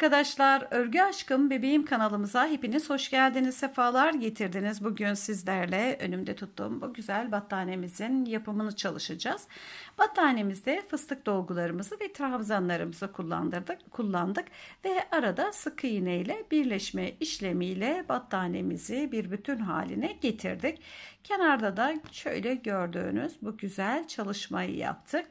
arkadaşlar, Örgü Aşkım Bebeğim kanalımıza hepiniz hoş geldiniz, sefalar getirdiniz. Bugün sizlerle önümde tuttuğum bu güzel battanemizin yapımını çalışacağız. Battanemize fıstık dolgularımızı ve trabzanlarımızı kullandırdık, kullandık ve arada sık iğne ile birleşme işlemiyle battanemizi bir bütün haline getirdik. Kenarda da şöyle gördüğünüz bu güzel çalışmayı yaptık.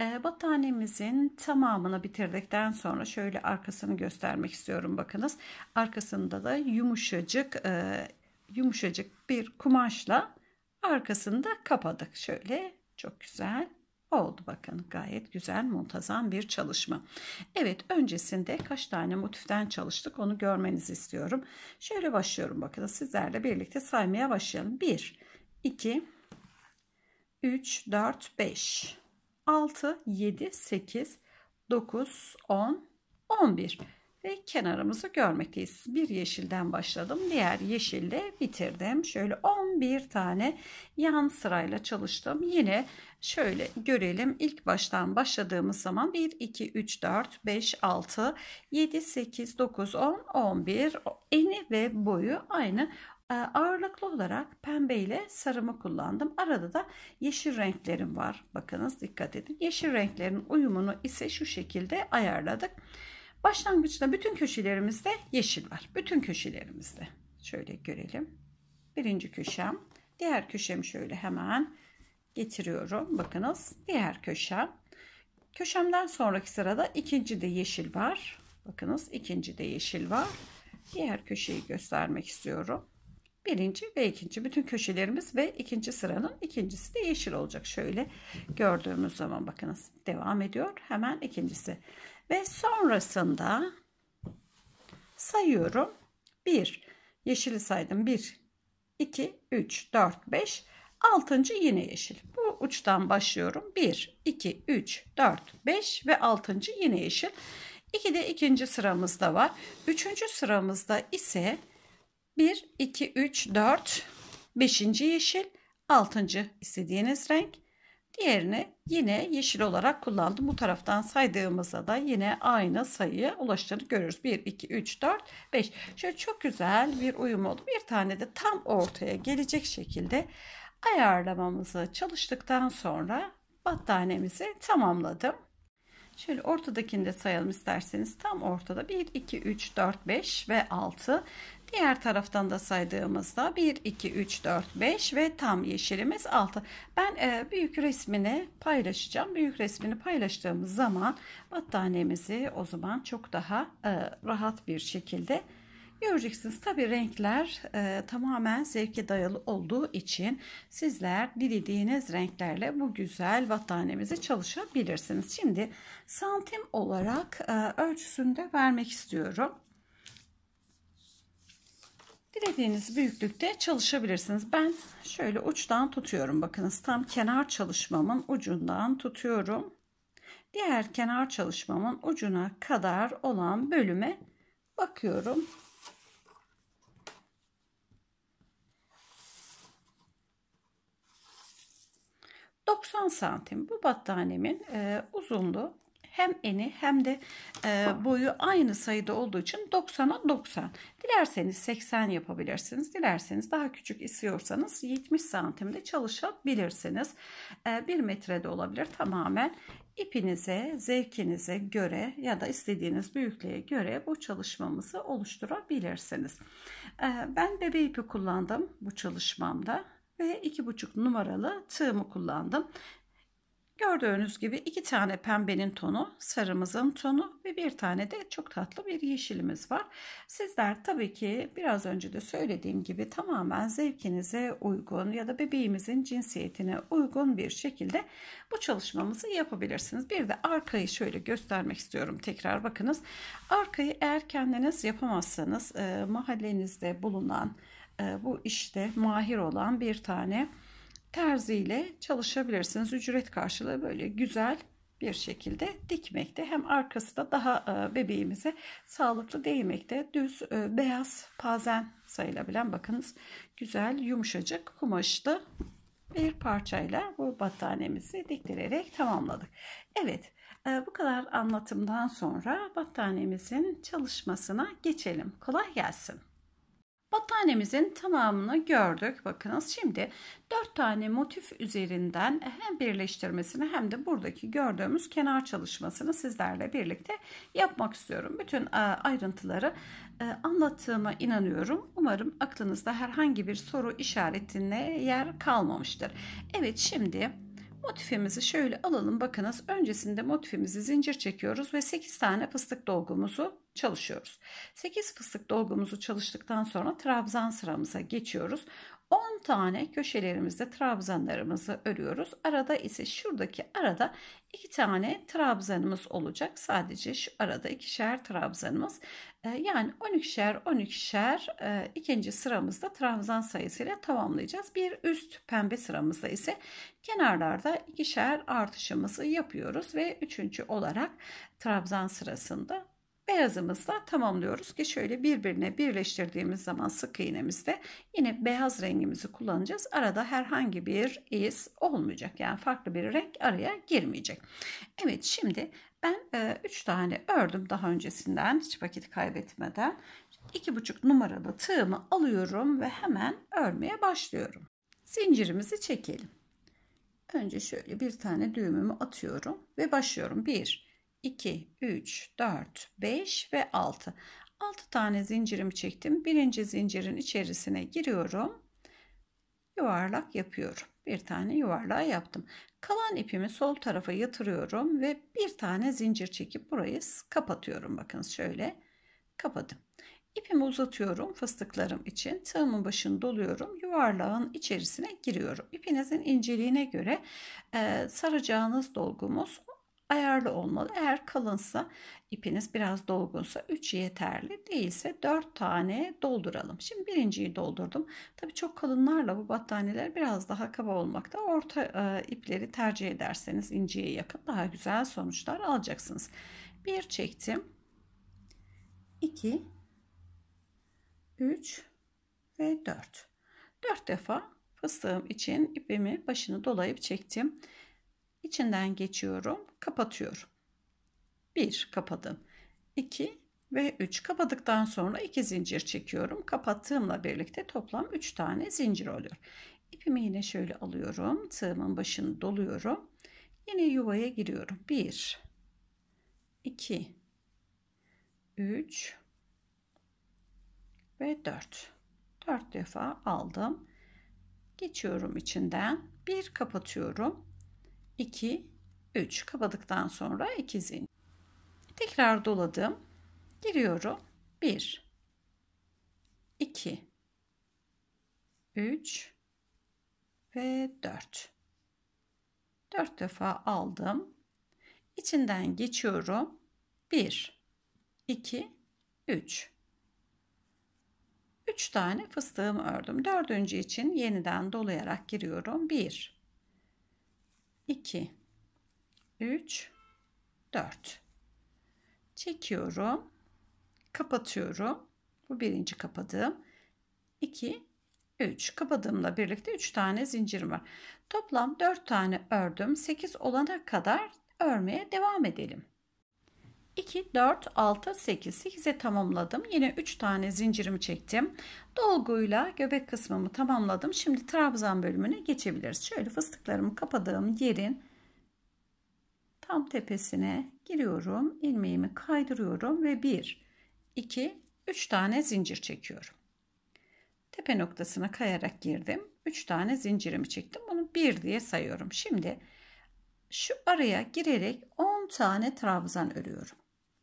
E, battaniyemizin tamamını bitirdikten sonra şöyle arkasını göstermek istiyorum bakınız. Arkasında da yumuşacık e, yumuşacık bir kumaşla arkasını da kapadık. Şöyle çok güzel oldu bakın gayet güzel muntazam bir çalışma. Evet öncesinde kaç tane motiften çalıştık onu görmenizi istiyorum. Şöyle başlıyorum bakın sizlerle birlikte saymaya başlayalım. 1 2 3 4 5 6 7 8 9 10 11 ve kenarımızı görmekteyiz. Bir yeşilden başladım. Diğer yeşilde bitirdim. Şöyle 11 tane yan sırayla çalıştım. Yine şöyle görelim. İlk baştan başladığımız zaman 1, 2, 3, 4, 5, 6, 7, 8, 9, 10, 11. Eni ve boyu aynı. Ee, ağırlıklı olarak pembe ile sarımı kullandım. Arada da yeşil renklerim var. Bakınız dikkat edin. Yeşil renklerin uyumunu ise şu şekilde ayarladık. Başlangıçta bütün köşelerimizde yeşil var. Bütün köşelerimizde. Şöyle görelim. Birinci köşem. Diğer köşemi şöyle hemen getiriyorum. Bakınız diğer köşem. Köşemden sonraki sırada ikinci de yeşil var. Bakınız ikinci de yeşil var. Diğer köşeyi göstermek istiyorum birinci ve ikinci bütün köşelerimiz ve ikinci sıranın ikincisi de yeşil olacak. Şöyle gördüğümüz zaman bakınız devam ediyor. Hemen ikincisi ve sonrasında sayıyorum. 1 yeşili saydım. 1 2 3 4 5 6. yine yeşil. Bu uçtan başlıyorum. 1 2 3 4 5 ve 6. yine yeşil. 2 de ikinci sıramızda var. Üçüncü sıramızda ise 1, 2, 3, 4, 5. yeşil, 6. istediğiniz renk. Diğerini yine yeşil olarak kullandım. Bu taraftan saydığımızda da yine aynı sayıya ulaştığını görürüz. 1, 2, 3, 4, 5. Şöyle çok güzel bir uyum oldu. Bir tane de tam ortaya gelecek şekilde ayarlamamızı çalıştıktan sonra battaniyemizi tamamladım. Şöyle ortadakini de sayalım isterseniz. Tam ortada 1, 2, 3, 4, 5 ve 6. Diğer taraftan da saydığımızda 1, 2, 3, 4, 5 ve tam yeşilimiz 6. Ben e, büyük resmini paylaşacağım. Büyük resmini paylaştığımız zaman battaniyemizi o zaman çok daha e, rahat bir şekilde göreceksiniz. Tabi renkler e, tamamen zevke dayalı olduğu için sizler dilediğiniz renklerle bu güzel battaniyemizi çalışabilirsiniz. Şimdi santim olarak e, ölçüsünü de vermek istiyorum. Dilediğiniz büyüklükte çalışabilirsiniz. Ben şöyle uçtan tutuyorum. Bakınız tam kenar çalışmamın ucundan tutuyorum. Diğer kenar çalışmamın ucuna kadar olan bölüme bakıyorum. santim bu battaniyemin e, uzunluğu hem eni hem de e, boyu aynı sayıda olduğu için 90'a 90. Dilerseniz 80 yapabilirsiniz. Dilerseniz daha küçük istiyorsanız 70 santimde çalışabilirsiniz. E, 1 metrede olabilir. Tamamen ipinize, zevkinize göre ya da istediğiniz büyüklüğe göre bu çalışmamızı oluşturabilirsiniz. E, ben bebe ipi kullandım bu çalışmamda ve iki buçuk numaralı tığımı kullandım. Gördüğünüz gibi iki tane pembenin tonu, sarımızın tonu ve bir tane de çok tatlı bir yeşilimiz var. Sizler tabii ki biraz önce de söylediğim gibi tamamen zevkinize uygun ya da bebeğimizin cinsiyetine uygun bir şekilde bu çalışmamızı yapabilirsiniz. Bir de arkayı şöyle göstermek istiyorum tekrar bakınız. Arkayı eğer kendiniz yapamazsanız e, mahallenizde bulunan e, bu işte mahir olan bir tane terzi ile çalışabilirsiniz. Ücret karşılığı böyle güzel bir şekilde dikmekte. Hem arkası da daha e, bebeğimize sağlıklı değmekte. Düz e, beyaz pazen sayılabilen bakınız güzel yumuşacık kumaşlı bir parçayla bu battaniyemizi diktirerek tamamladık. Evet e, bu kadar anlatımdan sonra battaniyemizin çalışmasına geçelim. Kolay gelsin. Battaniemizin tamamını gördük. Bakınız şimdi 4 tane motif üzerinden hem birleştirmesini hem de buradaki gördüğümüz kenar çalışmasını sizlerle birlikte yapmak istiyorum. Bütün e, ayrıntıları e, anlattığıma inanıyorum. Umarım aklınızda herhangi bir soru işaretine yer kalmamıştır. Evet şimdi Motifimizi şöyle alalım bakınız. Öncesinde motifimizi zincir çekiyoruz ve 8 tane fıstık dolgumuzu çalışıyoruz. 8 fıstık dolgumuzu çalıştıktan sonra trabzan sıramıza geçiyoruz. 10 tane köşelerimizde trabzanlarımızı örüyoruz. Arada ise şuradaki arada 2 tane trabzanımız olacak. Sadece şu arada ikişer trabzanımız. Ee, yani 12'şer 12'şer e, ikinci sıramızda trabzan sayısıyla tamamlayacağız. Bir üst pembe sıramızda ise kenarlarda ikişer artışımızı yapıyoruz ve üçüncü olarak trabzan sırasında Beyazımızla tamamlıyoruz ki şöyle birbirine birleştirdiğimiz zaman sık iğnemizde yine beyaz rengimizi kullanacağız. Arada herhangi bir iz olmayacak. Yani farklı bir renk araya girmeyecek. Evet şimdi ben 3 e, tane ördüm daha öncesinden hiç vakit kaybetmeden. İki buçuk numaralı tığımı alıyorum ve hemen örmeye başlıyorum. Zincirimizi çekelim. Önce şöyle bir tane düğümümü atıyorum ve başlıyorum. 1 2, 3, 4, 5 ve 6. 6 tane zincirimi çektim. Birinci zincirin içerisine giriyorum. Yuvarlak yapıyorum. Bir tane yuvarlağı yaptım. Kalan ipimi sol tarafa yatırıyorum ve bir tane zincir çekip burayı kapatıyorum. Bakın şöyle kapadım. İpimi uzatıyorum fıstıklarım için. Tığımın başını doluyorum. Yuvarlağın içerisine giriyorum. İpinizin inceliğine göre e, saracağınız dolgumuz ayarlı olmalı. Eğer kalınsa ipiniz biraz dolgunsa 3 yeterli değilse 4 tane dolduralım. Şimdi birinciyi doldurdum. Tabii çok kalınlarla bu battaniyeler biraz daha kaba olmakta. Orta e, ipleri tercih ederseniz inceye yakın daha güzel sonuçlar alacaksınız. Bir çektim. 2 3 ve 4. 4 defa fıstığım için ipimi başını dolayıp çektim içinden geçiyorum, kapatıyorum. 1 kapadım. 2 ve 3 kapadıktan sonra 2 zincir çekiyorum. Kapattığımla birlikte toplam 3 tane zincir oluyor. İpimi yine şöyle alıyorum. Tığımın başını doluyorum. Yine yuvaya giriyorum. 1 2 3 ve 4. 4 defa aldım. Geçiyorum içinden. 1 kapatıyorum. 2, 3 kapadıktan sonra 2 zincir. Tekrar doladım. Giriyorum. 1 2 3 ve 4. 4 defa aldım. İçinden geçiyorum. 1 2 3 3 tane fıstığımı ördüm. Dördüncü için yeniden dolayarak giriyorum. 1 2 3 4 çekiyorum kapatıyorum bu birinci kapadığım 2 3 kapadığımla birlikte 3 tane zincirim var toplam 4 tane ördüm 8 olana kadar örmeye devam edelim 2, 4, 6, 8. 8'e tamamladım. Yine 3 tane zincirimi çektim. Dolguyla göbek kısmımı tamamladım. Şimdi trabzan bölümüne geçebiliriz. Şöyle fıstıklarımı kapadığım yerin tam tepesine giriyorum. ilmeğimi kaydırıyorum ve 1, 2, 3 tane zincir çekiyorum. Tepe noktasına kayarak girdim. 3 tane zincirimi çektim. Bunu 1 diye sayıyorum. Şimdi şu araya girerek 10 tane trabzan örüyorum.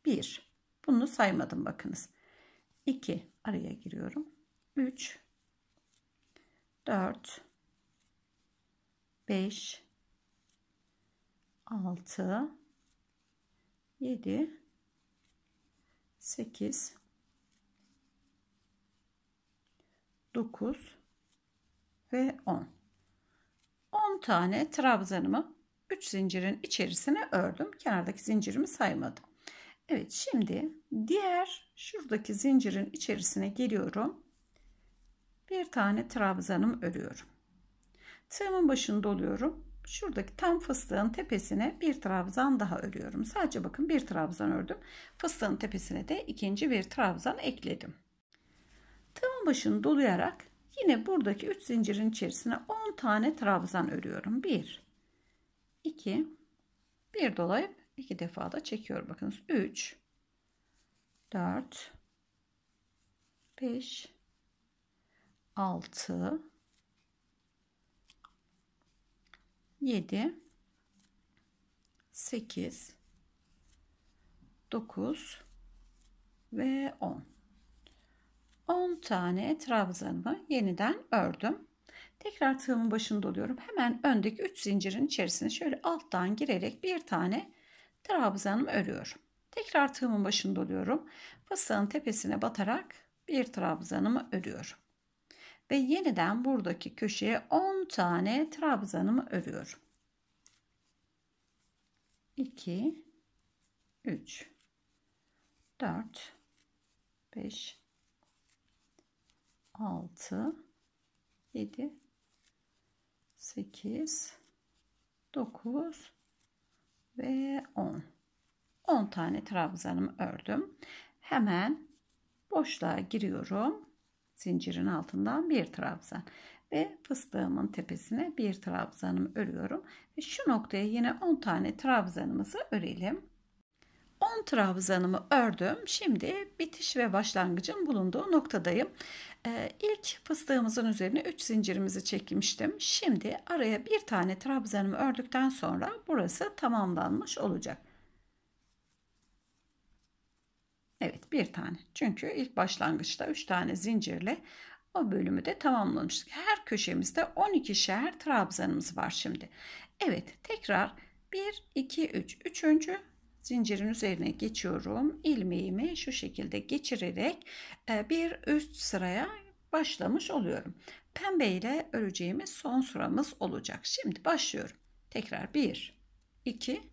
1. Bunu saymadım bakınız. 2 araya giriyorum. 3 4 5 6 7 8 9 ve 10. 10 tane trabzanımı 3 zincirin içerisine ördüm. Kenardaki zincirimi saymadım. Evet şimdi diğer şuradaki zincirin içerisine giriyorum. Bir tane trabzanım örüyorum. Tığımın başını doluyorum. Şuradaki tam fıstığın tepesine bir trabzan daha örüyorum. Sadece bakın bir trabzan ördüm. Fıstığın tepesine de ikinci bir trabzan ekledim. Tığımın başını dolayarak yine buradaki 3 zincirin içerisine 10 tane trabzan örüyorum. 1 2 bir dolayı iki defa da çekiyorum bakınız 3 4 5 6 7 8 9 ve 10 10 tane trabzanı yeniden ördüm tekrar tığımın başında oluyorum hemen öndeki 3 zincirin içerisine şöyle alttan girerek bir tane trabzanımı örüyorum. Tekrar tığımın başında oluyorum. Fıstığın tepesine batarak bir trabzanımı örüyorum. Ve yeniden buradaki köşeye 10 tane trabzanımı örüyorum. 2 3 4 5 6 7 8 9 ve 10. 10 tane trabzanımı ördüm. Hemen boşluğa giriyorum. Zincirin altından bir trabzan ve fıstığımın tepesine bir trabzanımı örüyorum. Ve şu noktaya yine 10 tane trabzanımızı örelim. 10 trabzanımı ördüm. Şimdi bitiş ve başlangıcın bulunduğu noktadayım. Ee, ilk fıstığımızın üzerine 3 zincirimizi çekmiştim. Şimdi araya bir tane trabzanımı ördükten sonra burası tamamlanmış olacak. Evet bir tane. Çünkü ilk başlangıçta 3 tane zincirle o bölümü de tamamlamıştık. Her köşemizde 12 12'şer trabzanımız var şimdi. Evet tekrar 1, 2, 3. Üçüncü zincirin üzerine geçiyorum. ilmeğimi şu şekilde geçirerek e, bir üst sıraya başlamış oluyorum. Pembe ile öreceğimiz son sıramız olacak. Şimdi başlıyorum. Tekrar 1, 2,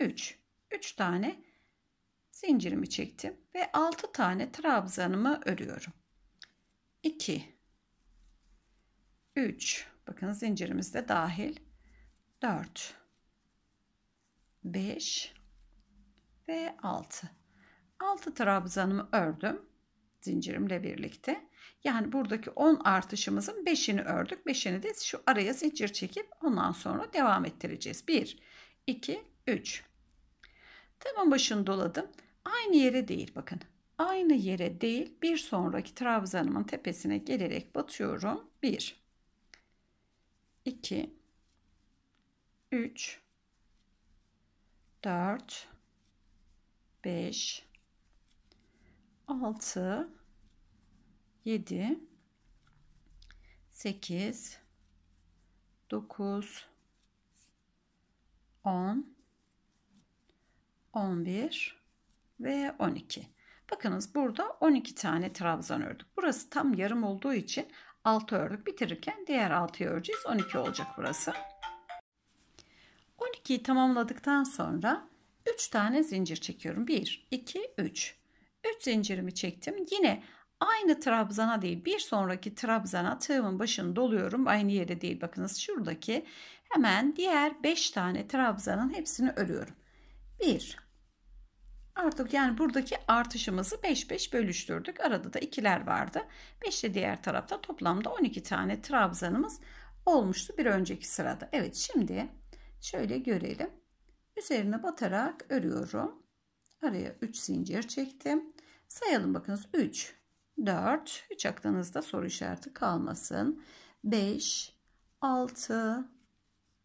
3. 3 tane zincirimi çektim ve 6 tane trabzanımı örüyorum. 2, 3. Bakın zincirimiz de dahil. 4, 5, ve 6. 6 trabzanımı ördüm zincirimle birlikte. Yani buradaki 10 artışımızın 5'ini ördük. 5'ini de şu araya zincir çekip ondan sonra devam ettireceğiz. 1, 2, 3. Tamam başını doladım. Aynı yere değil bakın. Aynı yere değil bir sonraki trabzanımın tepesine gelerek batıyorum. 1, 2, 3, 4, 5 6 7 8 9 10 11 ve 12. Bakınız burada 12 tane trabzan ördük. Burası tam yarım olduğu için 6 ördük. Bitirirken diğer 6'yı öreceğiz. 12 olacak burası. 12'yi tamamladıktan sonra 3 tane zincir çekiyorum. 1, 2, 3. 3 zincirimi çektim. Yine aynı trabzana değil bir sonraki trabzana tığımın başını doluyorum. Aynı yere değil bakınız şuradaki. Hemen diğer 5 tane trabzanın hepsini örüyorum. 1, Artık yani buradaki artışımızı 5 5 bölüştürdük. Arada da ikiler vardı. 5 de diğer tarafta toplamda 12 tane trabzanımız olmuştu bir önceki sırada. Evet şimdi şöyle görelim. Üzerine batarak örüyorum. Araya 3 zincir çektim. Sayalım bakınız 3, 4, hiç aklınızda soru işareti kalmasın. 5, 6,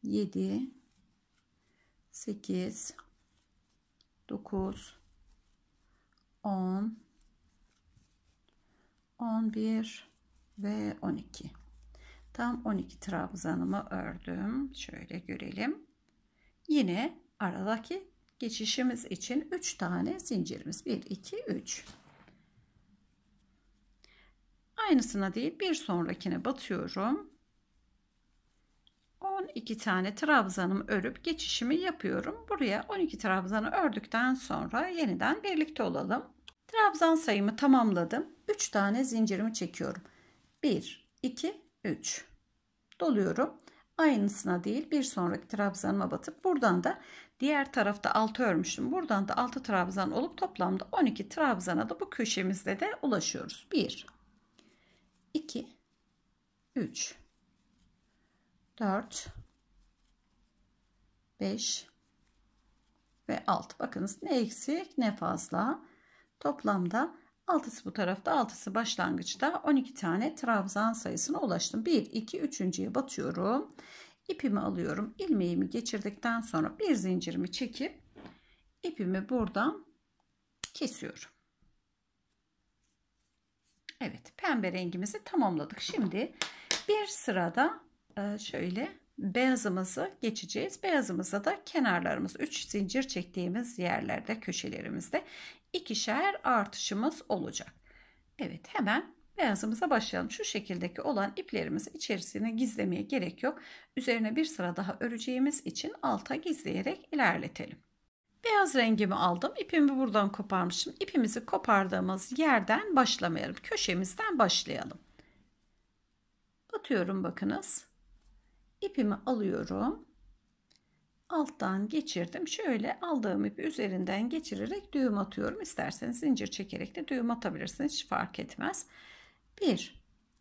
7, 8, 9, 10, 11 ve 12. Tam 12 trabzanımı ördüm. Şöyle görelim. Yine aradaki geçişimiz için 3 tane zincirimiz 1 2 3 aynısına değil bir sonrakine batıyorum 12 tane trabzanım örüp geçişimi yapıyorum buraya 12 trabzanı ördükten sonra yeniden birlikte olalım trabzan sayımı tamamladım 3 tane zincirimi çekiyorum 1 2 3 doluyorum aynısına değil bir sonraki trabzanıma batıp buradan da Diğer tarafta 6 örmüştüm. Buradan da 6 trabzan olup toplamda 12 trabzana da bu köşemizde de ulaşıyoruz. 1 2 3 4 5 ve 6. Bakınız ne eksik ne fazla. Toplamda 6'sı bu tarafta 6'sı başlangıçta 12 tane trabzan sayısına ulaştım. 1 2 3.ye batıyorum ipimi alıyorum. ilmeğimi geçirdikten sonra bir zincirimi çekip ipimi buradan kesiyorum. Evet pembe rengimizi tamamladık. Şimdi bir sırada e, şöyle beyazımızı geçeceğiz. Beyazımıza da kenarlarımız 3 zincir çektiğimiz yerlerde köşelerimizde ikişer artışımız olacak. Evet hemen Beyazımıza başlayalım. Şu şekildeki olan iplerimizi içerisine gizlemeye gerek yok. Üzerine bir sıra daha öreceğimiz için alta gizleyerek ilerletelim. Beyaz rengimi aldım. İpimi buradan koparmışım. İpimizi kopardığımız yerden başlamayalım. Köşemizden başlayalım. Batıyorum bakınız. İpimi alıyorum. Alttan geçirdim. Şöyle aldığım ipi üzerinden geçirerek düğüm atıyorum. İsterseniz zincir çekerek de düğüm atabilirsiniz. Hiç fark etmez. 1,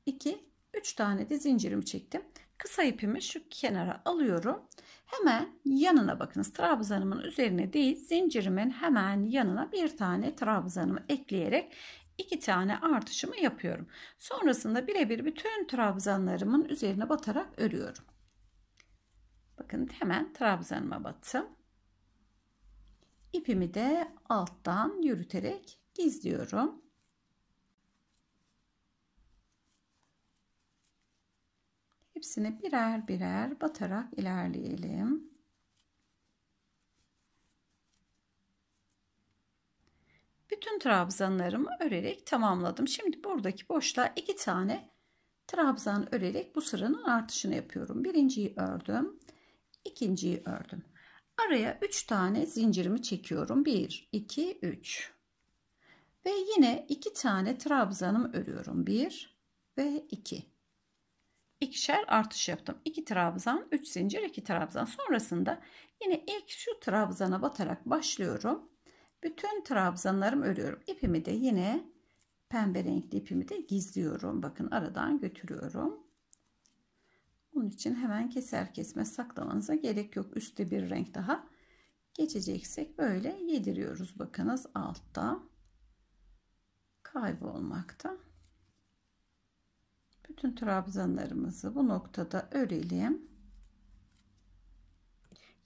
2, 3 tane de zincirimi çektim. Kısa ipimi şu kenara alıyorum. Hemen yanına bakınız. Trabzanımın üzerine değil zincirimin hemen yanına bir tane trabzanımı ekleyerek iki tane artışımı yapıyorum. Sonrasında birebir bütün trabzanlarımın üzerine batarak örüyorum. Bakın hemen trabzanıma battım. İpimi de alttan yürüterek gizliyorum. Hepsini birer birer batarak ilerleyelim. Bütün trabzanlarımı örerek tamamladım. Şimdi buradaki boşluğa iki tane trabzan örerek bu sıranın artışını yapıyorum. Birinciyi ördüm. ikinciyi ördüm. Araya üç tane zincirimi çekiyorum. Bir, iki, üç. Ve yine iki tane trabzanımı örüyorum. Bir ve iki ikişer artış yaptım. 2 trabzan, 3 zincir, 2 trabzan. Sonrasında yine ilk şu trabzana batarak başlıyorum. Bütün trabzanlarımı örüyorum. İpimi de yine pembe renkli ipimi de gizliyorum. Bakın aradan götürüyorum. Bunun için hemen keser kesmez saklamanıza gerek yok. Üstte bir renk daha geçeceksek böyle yediriyoruz. Bakınız altta kaybolmakta. Bütün trabzanlarımızı bu noktada örelim.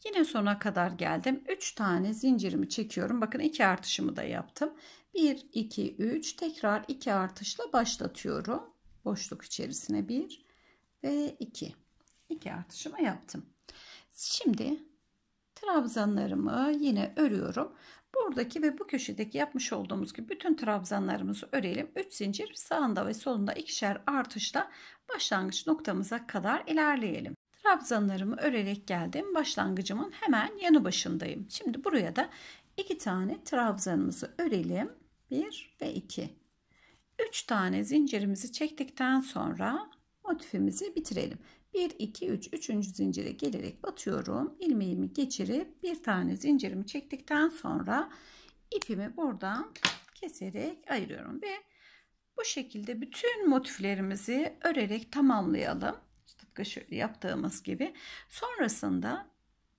Yine sona kadar geldim. 3 tane zincirimi çekiyorum. Bakın 2 artışımı da yaptım. 1, 2, 3 tekrar 2 artışla başlatıyorum. Boşluk içerisine 1 ve 2. 2 artışımı yaptım. Şimdi trabzanlarımı yine örüyorum. Buradaki ve bu köşedeki yapmış olduğumuz gibi bütün trabzanlarımızı örelim. 3 zincir sağında ve solunda ikişer artışla başlangıç noktamıza kadar ilerleyelim. Trabzanlarımı örerek geldim. Başlangıcımın hemen yanı başındayım. Şimdi buraya da iki tane trabzanımızı örelim. 1 ve 2. 3 tane zincirimizi çektikten sonra motifimizi bitirelim. 1 2 3 üçüncü zincire gelerek batıyorum ilmeğimi geçirip bir tane zincirimi çektikten sonra ipimi buradan keserek ayırıyorum ve bu şekilde bütün motiflerimizi örerek tamamlayalım tıpkı şöyle yaptığımız gibi sonrasında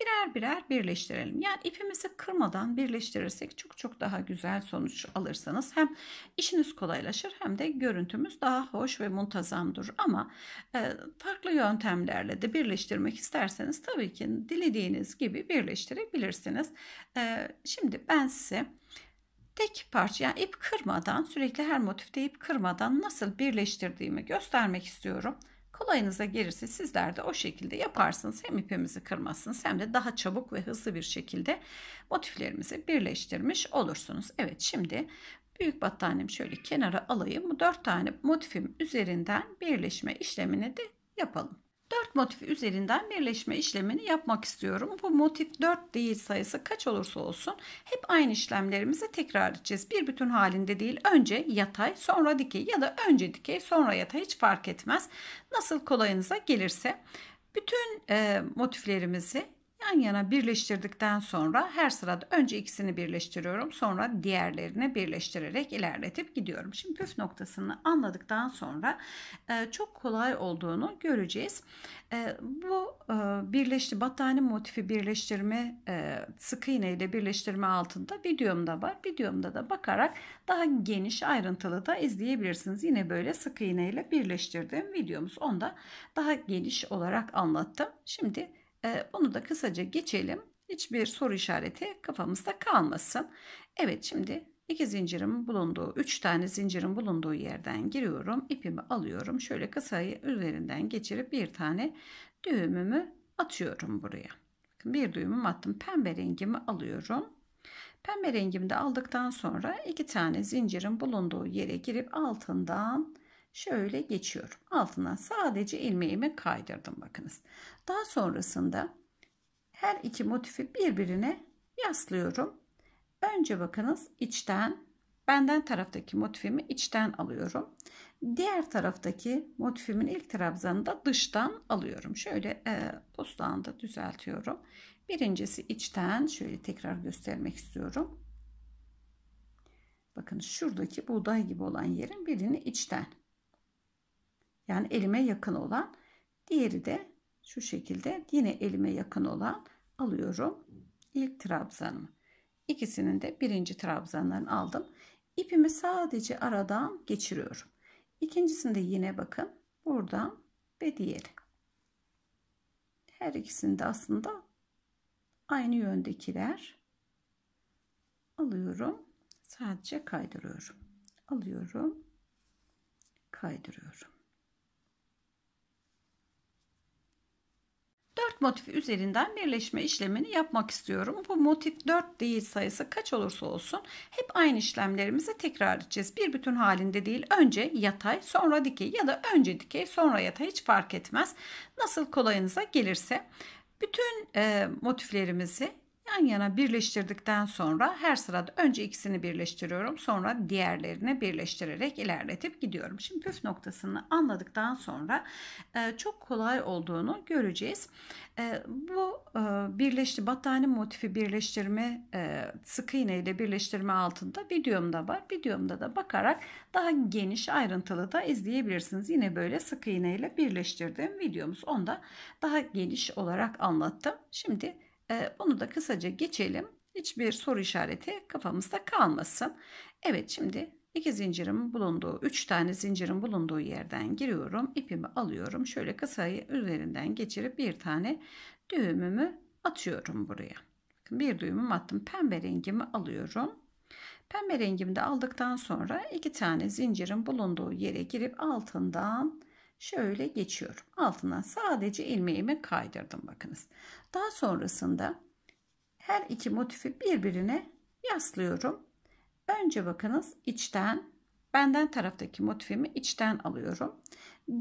birer birer birleştirelim. Yani ipimizi kırmadan birleştirirsek çok çok daha güzel sonuç alırsanız hem işiniz kolaylaşır hem de görüntümüz daha hoş ve muntazamdır. Ama e, farklı yöntemlerle de birleştirmek isterseniz tabii ki dilediğiniz gibi birleştirebilirsiniz. E, şimdi ben size tek parça yani ip kırmadan sürekli her motifte ip kırmadan nasıl birleştirdiğimi göstermek istiyorum. Kolayınıza gelirse sizler de o şekilde yaparsınız. Hem ipimizi kırmazsınız hem de daha çabuk ve hızlı bir şekilde motiflerimizi birleştirmiş olursunuz. Evet şimdi büyük battaniyemi şöyle kenara alayım. Bu dört tane motifim üzerinden birleşme işlemini de yapalım. 4 motif üzerinden birleşme işlemini yapmak istiyorum. Bu motif 4 değil sayısı kaç olursa olsun hep aynı işlemlerimizi tekrar edeceğiz. Bir bütün halinde değil önce yatay sonra dikey ya da önce dikey sonra yatay hiç fark etmez. Nasıl kolayınıza gelirse bütün e, motiflerimizi Yan yana birleştirdikten sonra her sırada önce ikisini birleştiriyorum. Sonra diğerlerini birleştirerek ilerletip gidiyorum. Şimdi püf noktasını anladıktan sonra e, çok kolay olduğunu göreceğiz. E, bu e, birleşti battaniye motifi birleştirme sık iğne ile birleştirme altında videomda var. Videomda da bakarak daha geniş ayrıntılı da izleyebilirsiniz. Yine böyle sık iğne ile birleştirdiğim videomuz. Onda daha geniş olarak anlattım. Şimdi ee, bunu da kısaca geçelim. Hiçbir soru işareti kafamızda kalmasın. Evet şimdi iki zincirim bulunduğu, üç tane zincirin bulunduğu yerden giriyorum. ipimi alıyorum. Şöyle kısayı üzerinden geçirip bir tane düğümümü atıyorum buraya. Bakın bir düğümüm attım. Pembe rengimi alıyorum. Pembe rengimi de aldıktan sonra iki tane zincirin bulunduğu yere girip altından şöyle geçiyorum. altına sadece ilmeğimi kaydırdım bakınız. Daha sonrasında her iki motifi birbirine yaslıyorum. Önce bakınız içten benden taraftaki motifimi içten alıyorum. Diğer taraftaki motifimin ilk trabzanı da dıştan alıyorum. Şöyle e, da düzeltiyorum. Birincisi içten şöyle tekrar göstermek istiyorum. Bakın şuradaki buğday gibi olan yerin birini içten yani elime yakın olan. Diğeri de şu şekilde yine elime yakın olan alıyorum. ilk trabzanımı. İkisinin de birinci trabzanlarını aldım. İpimi sadece aradan geçiriyorum. İkincisinde yine bakın buradan ve diğeri. Her ikisinde aslında aynı yöndekiler alıyorum. Sadece kaydırıyorum. Alıyorum. Kaydırıyorum. 4 motif üzerinden birleşme işlemini yapmak istiyorum. Bu motif 4 değil sayısı kaç olursa olsun hep aynı işlemlerimizi tekrar edeceğiz. Bir bütün halinde değil önce yatay sonra dikey ya da önce dikey sonra yatay hiç fark etmez. Nasıl kolayınıza gelirse bütün e, motiflerimizi yan yana birleştirdikten sonra her sırada önce ikisini birleştiriyorum sonra diğerlerini birleştirerek ilerletip gidiyorum. Şimdi püf noktasını anladıktan sonra e, çok kolay olduğunu göreceğiz. E, bu e, birleşti battaniye motifi birleştirme sık iğne ile birleştirme altında videomda var. Videomda da bakarak daha geniş ayrıntılı da izleyebilirsiniz. Yine böyle sık iğne ile birleştirdiğim videomuz onda daha geniş olarak anlattım. Şimdi ee, bunu da kısaca geçelim. Hiçbir soru işareti kafamızda kalmasın. Evet şimdi iki zincirin bulunduğu, üç tane zincirin bulunduğu yerden giriyorum. ipimi alıyorum. Şöyle kasayı üzerinden geçirip bir tane düğümümü atıyorum buraya. Bir düğümüm attım. Pembe rengimi alıyorum. Pembe rengimi de aldıktan sonra iki tane zincirin bulunduğu yere girip altından şöyle geçiyorum. Altından sadece ilmeğimi kaydırdım bakınız. Daha sonrasında her iki motifi birbirine yaslıyorum. Önce bakınız içten benden taraftaki motifimi içten alıyorum.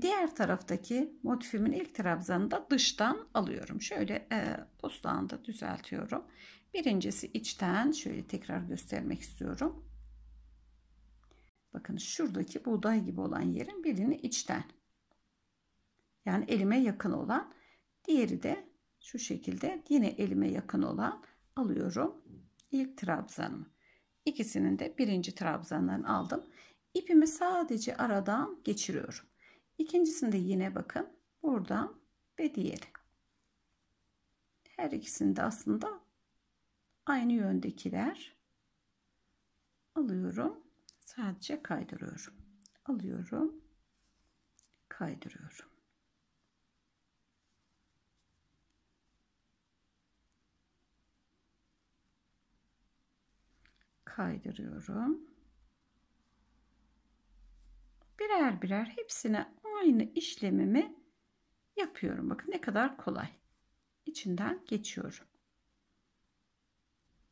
Diğer taraftaki motifimin ilk trabzanı da dıştan alıyorum. Şöyle e, postağını da düzeltiyorum. Birincisi içten şöyle tekrar göstermek istiyorum. Bakın şuradaki buğday gibi olan yerin birini içten yani elime yakın olan. Diğeri de şu şekilde yine elime yakın olan alıyorum. İlk trabzanımı. İkisinin de birinci trabzanlarını aldım. İpimi sadece aradan geçiriyorum. İkincisinde yine bakın buradan ve diğeri. Her ikisinde aslında aynı yöndekiler alıyorum. Sadece kaydırıyorum. Alıyorum. Kaydırıyorum. kaydırıyorum. Birer birer hepsine aynı işlemimi yapıyorum. Bakın ne kadar kolay. İçinden geçiyorum.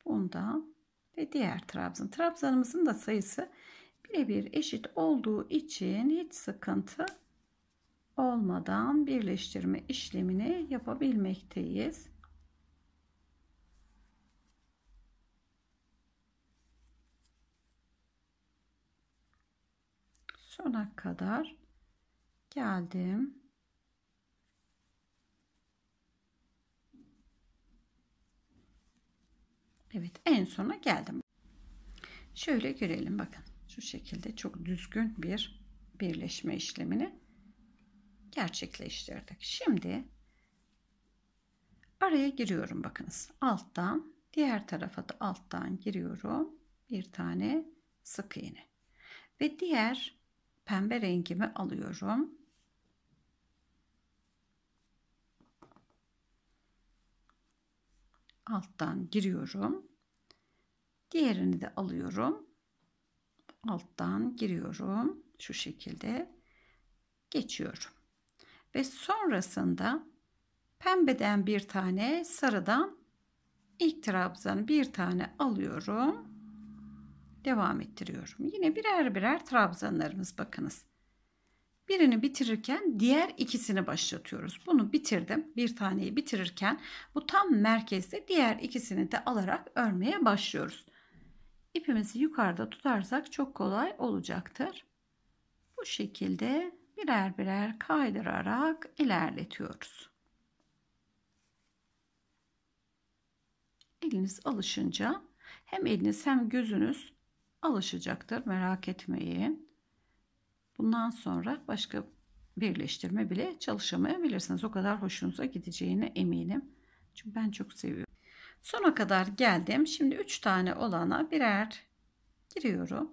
Bundan ve diğer trabzan. Trabzanımızın da sayısı birebir eşit olduğu için hiç sıkıntı olmadan birleştirme işlemini yapabilmekteyiz. sona kadar geldim. Evet en sona geldim. Şöyle görelim bakın. Şu şekilde çok düzgün bir birleşme işlemini gerçekleştirdik. Şimdi araya giriyorum bakınız. Alttan diğer tarafa da alttan giriyorum. Bir tane sık iğne. Ve diğer pembe rengimi alıyorum. Alttan giriyorum. Diğerini de alıyorum. Alttan giriyorum. Şu şekilde geçiyorum. Ve sonrasında pembeden bir tane sarıdan ilk trabzan bir tane alıyorum devam ettiriyorum. Yine birer birer trabzanlarımız bakınız. Birini bitirirken diğer ikisini başlatıyoruz. Bunu bitirdim. Bir taneyi bitirirken bu tam merkezde diğer ikisini de alarak örmeye başlıyoruz. İpimizi yukarıda tutarsak çok kolay olacaktır. Bu şekilde birer birer kaydırarak ilerletiyoruz. Eliniz alışınca hem eliniz hem gözünüz alışacaktır merak etmeyin. Bundan sonra başka birleştirme bile çalışamayabilirsiniz. O kadar hoşunuza gideceğine eminim. Çünkü ben çok seviyorum. Sona kadar geldim. Şimdi 3 tane olana birer giriyorum.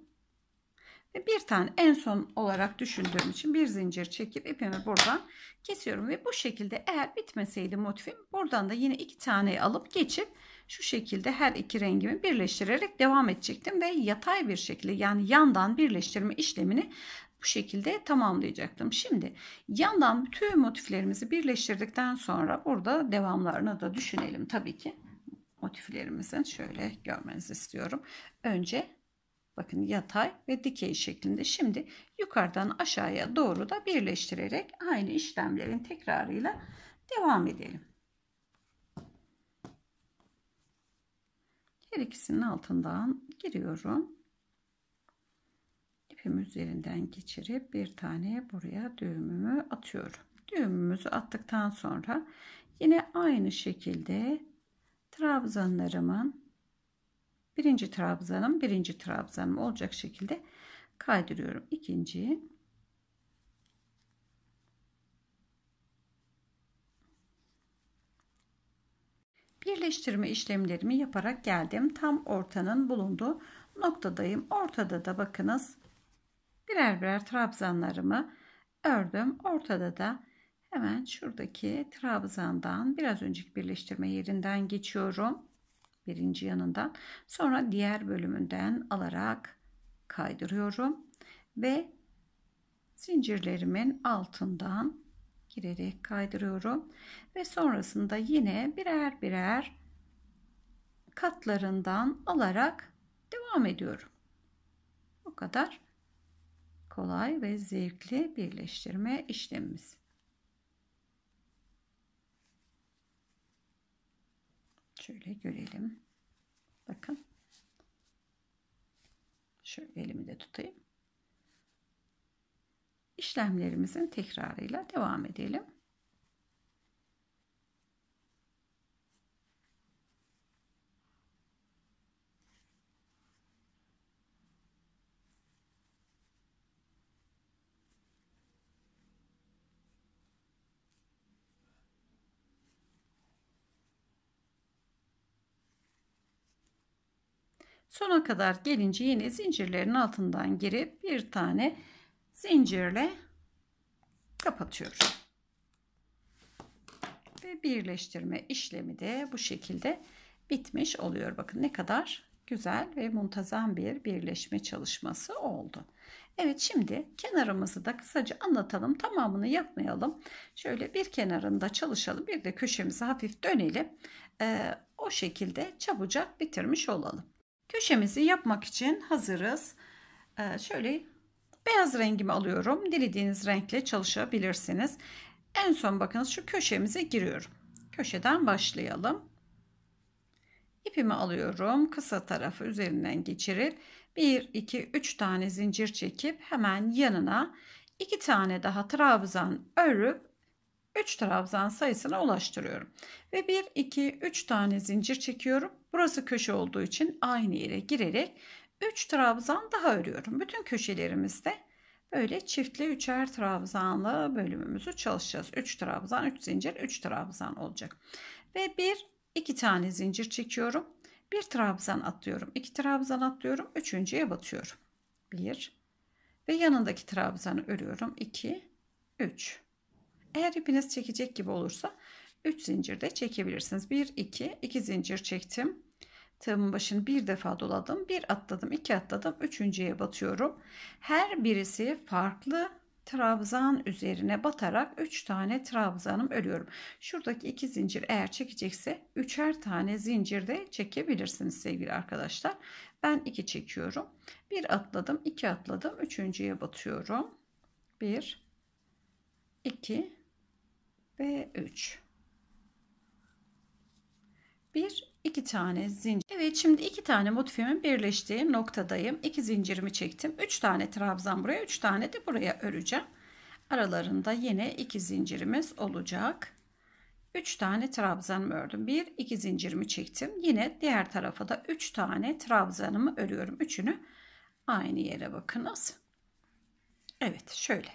Ve bir tane en son olarak düşündüğüm için bir zincir çekip ipimi buradan kesiyorum. Ve bu şekilde eğer bitmeseydi motifim buradan da yine iki tane alıp geçip şu şekilde her iki rengimi birleştirerek devam edecektim ve yatay bir şekilde yani yandan birleştirme işlemini bu şekilde tamamlayacaktım. Şimdi yandan bütün motiflerimizi birleştirdikten sonra burada devamlarını da düşünelim tabii ki. Motiflerimizin şöyle görmenizi istiyorum. Önce bakın yatay ve dikey şeklinde. Şimdi yukarıdan aşağıya doğru da birleştirerek aynı işlemlerin tekrarıyla devam edelim. her ikisinin altından giriyorum. İpim üzerinden geçirip bir tane buraya düğümümü atıyorum. Düğümümüzü attıktan sonra yine aynı şekilde trabzanlarımın birinci trabzanım birinci trabzanım olacak şekilde kaydırıyorum. ikinciyi. Birleştirme işlemlerimi yaparak geldim. Tam ortanın bulunduğu noktadayım. Ortada da bakınız birer birer trabzanlarımı ördüm. Ortada da hemen şuradaki trabzandan biraz önceki birleştirme yerinden geçiyorum. Birinci yanından. Sonra diğer bölümünden alarak kaydırıyorum. Ve zincirlerimin altından girerek kaydırıyorum. Ve sonrasında yine birer birer katlarından alarak devam ediyorum. Bu kadar kolay ve zevkli birleştirme işlemimiz. Şöyle görelim. Bakın. Şöyle elimi de tutayım işlemlerimizin tekrarıyla devam edelim. Sona kadar gelince yine zincirlerin altından girip bir tane zincirle kapatıyorum. Ve birleştirme işlemi de bu şekilde bitmiş oluyor. Bakın ne kadar güzel ve muntazam bir birleşme çalışması oldu. Evet şimdi kenarımızı da kısaca anlatalım. Tamamını yapmayalım. Şöyle bir kenarında çalışalım. Bir de köşemizi hafif dönelim. Ee, o şekilde çabucak bitirmiş olalım. Köşemizi yapmak için hazırız. Ee, şöyle Beyaz rengimi alıyorum. Dilediğiniz renkle çalışabilirsiniz. En son bakınız şu köşemize giriyorum. Köşeden başlayalım. İpimi alıyorum. Kısa tarafı üzerinden geçirip 1, 2, 3 tane zincir çekip hemen yanına 2 tane daha trabzan örüp 3 trabzan sayısına ulaştırıyorum. Ve 1, 2, 3 tane zincir çekiyorum. Burası köşe olduğu için aynı yere girerek 3 trabzan daha örüyorum. Bütün köşelerimizde böyle çiftli üçer trabzanlı bölümümüzü çalışacağız. 3 trabzan, 3 zincir, 3 trabzan olacak. Ve 1, 2 tane zincir çekiyorum. 1 trabzan atlıyorum, 2 trabzan atlıyorum, üçüncüye batıyorum. 1. ve yanındaki trabzanı örüyorum. 2 3. Eğer ipiniz çekecek gibi olursa 3 zincir de çekebilirsiniz. 1 2 2 zincir çektim. Tığımın başını bir defa doladım. Bir atladım, iki atladım. Üçüncüye batıyorum. Her birisi farklı trabzan üzerine batarak 3 tane trabzanım örüyorum. Şuradaki 2 zincir eğer çekecekse 3'er tane zincir de çekebilirsiniz sevgili arkadaşlar. Ben 2 çekiyorum. 1 atladım, 2 atladım, 3.ye batıyorum. 1 2 ve 3. 1 2 tane zincir. Evet şimdi 2 tane motifimin birleştiği noktadayım. 2 zincirimi çektim. 3 tane trabzan buraya 3 tane de buraya öreceğim. Aralarında yine 2 zincirimiz olacak. 3 tane trabzanımı ördüm. 1 2 zincirimi çektim. Yine diğer tarafa da 3 tane trabzanımı örüyorum. Üçünü aynı yere bakınız. Evet şöyle.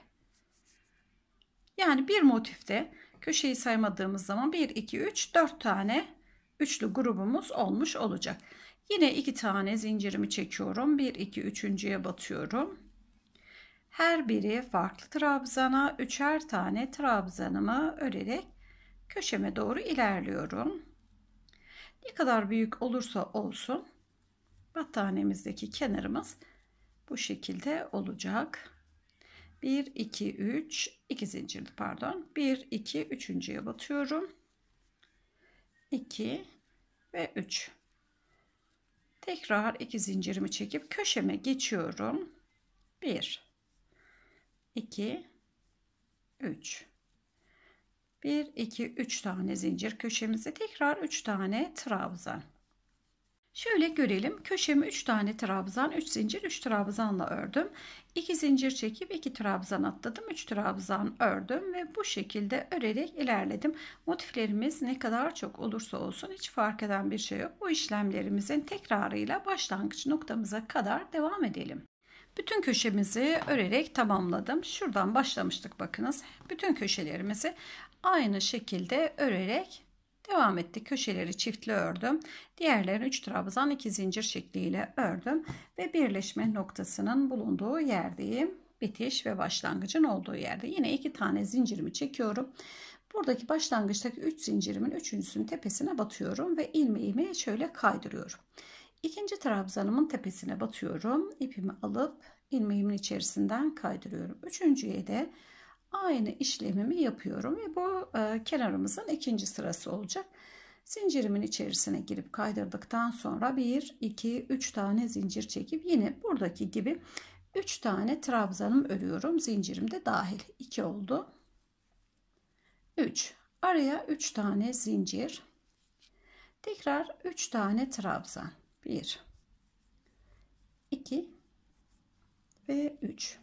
Yani bir motifte köşeyi saymadığımız zaman 1 2 3 4 tane üçlü grubumuz olmuş olacak. Yine iki tane zincirimi çekiyorum. 1 2 üçüncüye batıyorum. Her biri farklı trabzana üçer tane trabzanımı örerek köşeme doğru ilerliyorum. Ne kadar büyük olursa olsun battaniyemizdeki kenarımız bu şekilde olacak. 1 2 3 2 zincirli pardon. 1 2 üçüncüye batıyorum. 2 ve 3. Tekrar iki zincirimi çekip köşeme geçiyorum. 1 2 3 1 2 3 tane zincir köşemizi tekrar 3 tane trabzan. Şöyle görelim. Köşemi 3 tane trabzan, 3 zincir, 3 trabzanla ördüm. 2 zincir çekip 2 trabzan atladım. 3 trabzan ördüm ve bu şekilde örerek ilerledim. Motiflerimiz ne kadar çok olursa olsun hiç fark eden bir şey yok. Bu işlemlerimizin tekrarıyla başlangıç noktamıza kadar devam edelim. Bütün köşemizi örerek tamamladım. Şuradan başlamıştık bakınız. Bütün köşelerimizi aynı şekilde örerek Devam etti. Köşeleri çiftli ördüm. Diğerlerini 3 trabzan 2 zincir şekliyle ördüm. Ve birleşme noktasının bulunduğu yerdeyim. Bitiş ve başlangıcın olduğu yerde. Yine 2 tane zincirimi çekiyorum. Buradaki başlangıçtaki 3 zincirimin üçüncüsünün tepesine batıyorum. Ve ilmeğimi şöyle kaydırıyorum. İkinci trabzanımın tepesine batıyorum. İpimi alıp ilmeğimin içerisinden kaydırıyorum. Üçüncüye de aynı işlemimi yapıyorum ve bu e, kenarımızın ikinci sırası olacak. Zincirimin içerisine girip kaydırdıktan sonra 1 2 3 tane zincir çekip yine buradaki gibi 3 tane trabzanım örüyorum. Zincirim de dahil. 2 oldu. 3. Araya 3 tane zincir. Tekrar 3 tane trabzan. 1 2 ve 3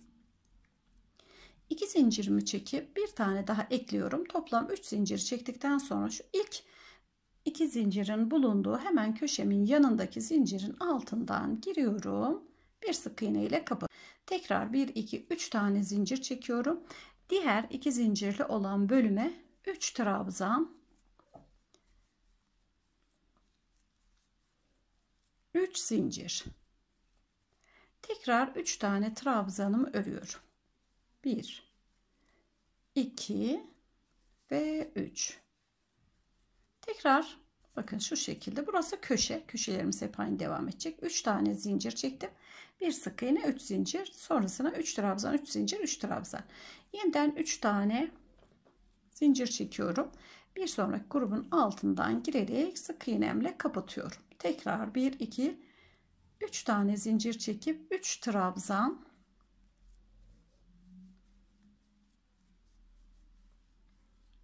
2 zincirimi çekip bir tane daha ekliyorum. Toplam 3 zincir çektikten sonra şu ilk iki zincirin bulunduğu hemen köşemin yanındaki zincirin altından giriyorum. Bir sık iğne ile kapat. Tekrar 1 2 3 tane zincir çekiyorum. Diğer iki zincirli olan bölüme 3 trabzan 3 zincir. Tekrar 3 tane trabzanımı örüyorum. 1 2 ve 3 tekrar bakın şu şekilde burası köşe köşelerimiz hep aynı devam edecek 3 tane zincir çektim bir sık iğne 3 zincir sonrasına 3 trabzan 3 zincir 3 trabzan yeniden 3 tane zincir çekiyorum bir sonraki grubun altından girerek sık iğnemle kapatıyorum tekrar 1 2 3 tane zincir çekip 3 trabzan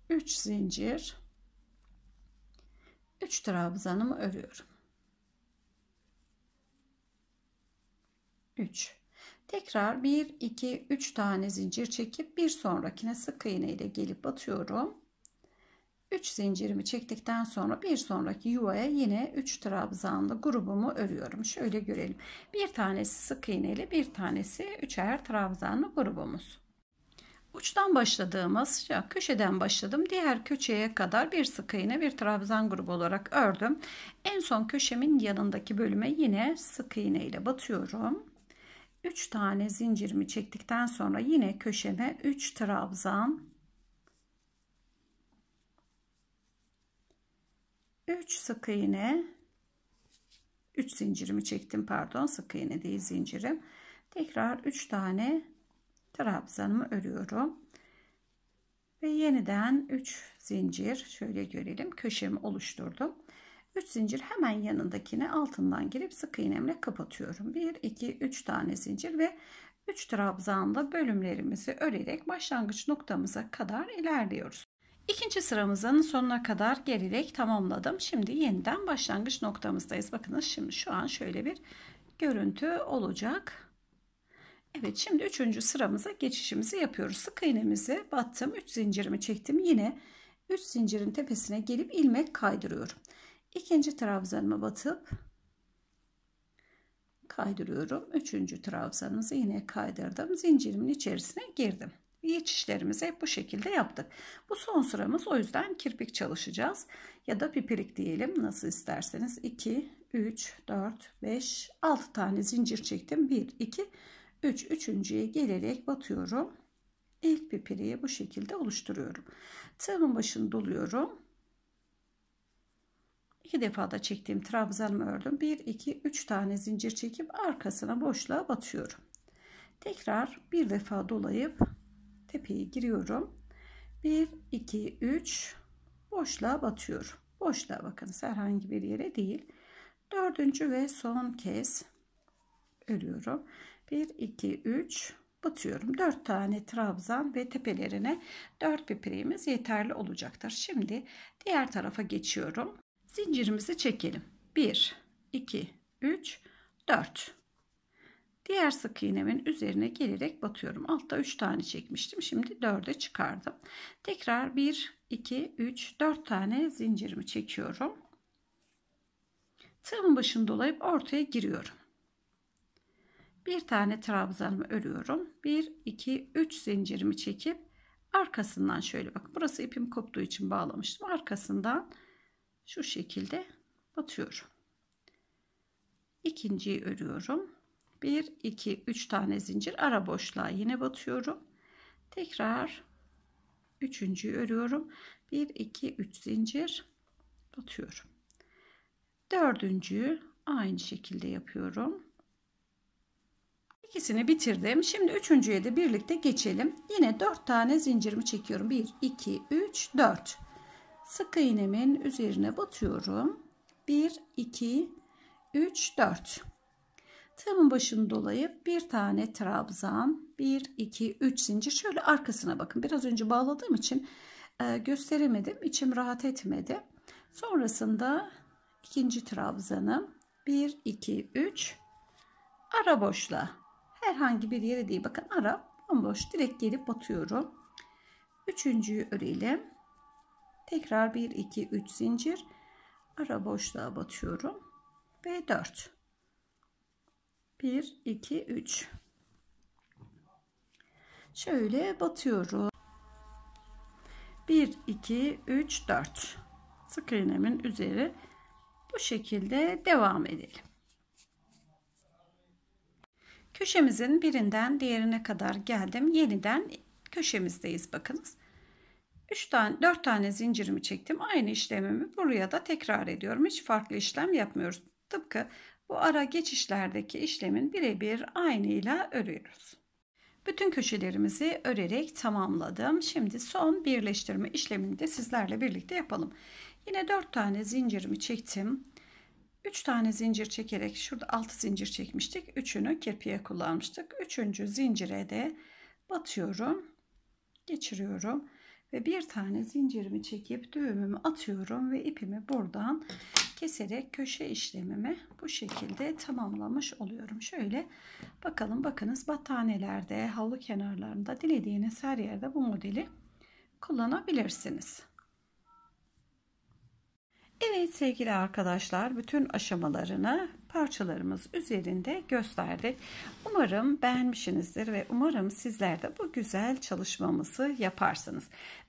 3 zincir 3 trabzanımı örüyorum 3 tekrar 1 2 3 tane zincir çekip bir sonrakine sık iğne ile gelip batıyorum 3 zincirimi çektikten sonra bir sonraki yuvaya yine 3 trabzanlı grubumu örüyorum. Şöyle görelim. Bir tanesi sık iğneli, bir tanesi üçer trabzanlı grubumuz. Uçtan başladığımız ya köşeden başladım. Diğer köşeye kadar bir sık iğne bir trabzan grubu olarak ördüm. En son köşemin yanındaki bölüme yine sık iğne ile batıyorum. 3 tane zincirimi çektikten sonra yine köşeme 3 trabzan 3 sık iğne 3 zincirimi çektim pardon sık iğne değil zincirim tekrar 3 tane trabzanımı örüyorum. Ve yeniden 3 zincir şöyle görelim köşemi oluşturdum. 3 zincir hemen yanındakine altından girip sık iğnemle kapatıyorum. 1 2 3 tane zincir ve 3 trabzanla bölümlerimizi örerek başlangıç noktamıza kadar ilerliyoruz. İkinci sıramızın sonuna kadar gelerek tamamladım. Şimdi yeniden başlangıç noktamızdayız. Bakınız şimdi şu an şöyle bir görüntü olacak. Evet şimdi üçüncü sıramıza geçişimizi yapıyoruz. Sık iğnemizi battım. üç zincirimi çektim. Yine üç zincirin tepesine gelip ilmek kaydırıyorum. İkinci trabzanımı batıp kaydırıyorum. Üçüncü trabzanımızı yine kaydırdım. Zincirimin içerisine girdim. Geçişlerimizi hep bu şekilde yaptık. Bu son sıramız o yüzden kirpik çalışacağız. Ya da pipirik diyelim nasıl isterseniz. 2, 3, 4, 5, 6 tane zincir çektim. 1, 2, 3. 3 üçüncüye gelerek batıyorum. İlk bir bu şekilde oluşturuyorum. Tığımın başını doluyorum. İki defa da çektiğim trabzanımı ördüm. 1 2 3 tane zincir çekip arkasına boşluğa batıyorum. Tekrar bir defa dolayıp tepeye giriyorum. 1 2 3 boşluğa batıyorum. Boşluğa bakın, herhangi bir yere değil. Dördüncü ve son kez örüyorum. 1 2 3 batıyorum 4 tane trabzan ve tepelerine 4 pipiğimiz yeterli olacaktır şimdi diğer tarafa geçiyorum zincirimizi çekelim 1 2 3 4 diğer sık iğnemin üzerine gelerek batıyorum altta 3 tane çekmiştim şimdi 4'e çıkardım tekrar 1 2 3 4 tane zincirimi çekiyorum tığın başını dolayıp ortaya giriyorum bir tane trabzanımı örüyorum. 1 2 3 zincirimi çekip arkasından şöyle bak. Burası ipim koptuğu için bağlamıştım. Arkasından şu şekilde batıyorum. İkinciyi örüyorum. 1 2 3 tane zincir ara boşluğa yine batıyorum. Tekrar üçüncüyü örüyorum. 1 2 3 zincir batıyorum. Dördüncüyü aynı şekilde yapıyorum. İkisini bitirdim. Şimdi üçüncüye de birlikte geçelim. Yine dört tane zincirimi çekiyorum. Bir, iki, üç, dört. Sık iğnemin üzerine batıyorum. Bir, iki, üç, dört. Tığımın başını dolayıp bir tane trabzan, bir, iki, üç zincir. Şöyle arkasına bakın. Biraz önce bağladığım için e, gösteremedim. İçim rahat etmedi. Sonrasında ikinci trabzanım. bir, iki, üç. Ara boşla Herhangi bir yere değil bakın ara bomboş direkt gelip batıyorum. Üçüncüyü örelim. Tekrar 1 2 3 zincir ara boşluğa batıyorum ve 4. 1 2 3. Şöyle batıyorum. 1 2 3 4. Sık iğnemin üzeri bu şekilde devam edelim. Köşemizin birinden diğerine kadar geldim. Yeniden köşemizdeyiz bakınız. 3 tane 4 tane zincirimi çektim. Aynı işlemimi buraya da tekrar ediyorum. Hiç farklı işlem yapmıyoruz. Tıpkı bu ara geçişlerdeki işlemin birebir aynıyla örüyoruz. Bütün köşelerimizi örerek tamamladım. Şimdi son birleştirme işlemini de sizlerle birlikte yapalım. Yine 4 tane zincirimi çektim. 3 tane zincir çekerek şurada 6 zincir çekmiştik. 3'ünü kirpiye kullanmıştık. 3. zincire de batıyorum. Geçiriyorum ve bir tane zincirimi çekip düğümümü atıyorum ve ipimi buradan keserek köşe işlemimi bu şekilde tamamlamış oluyorum. Şöyle bakalım bakınız battanelerde, halı kenarlarında dilediğiniz her yerde bu modeli kullanabilirsiniz. Evet sevgili arkadaşlar bütün aşamalarını parçalarımız üzerinde gösterdik. Umarım beğenmişsinizdir ve umarım sizler de bu güzel çalışmamızı yaparsınız.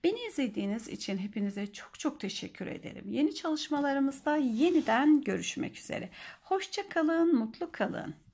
Beni izlediğiniz için hepinize çok çok teşekkür ederim. Yeni çalışmalarımızda yeniden görüşmek üzere. Hoşça kalın, mutlu kalın.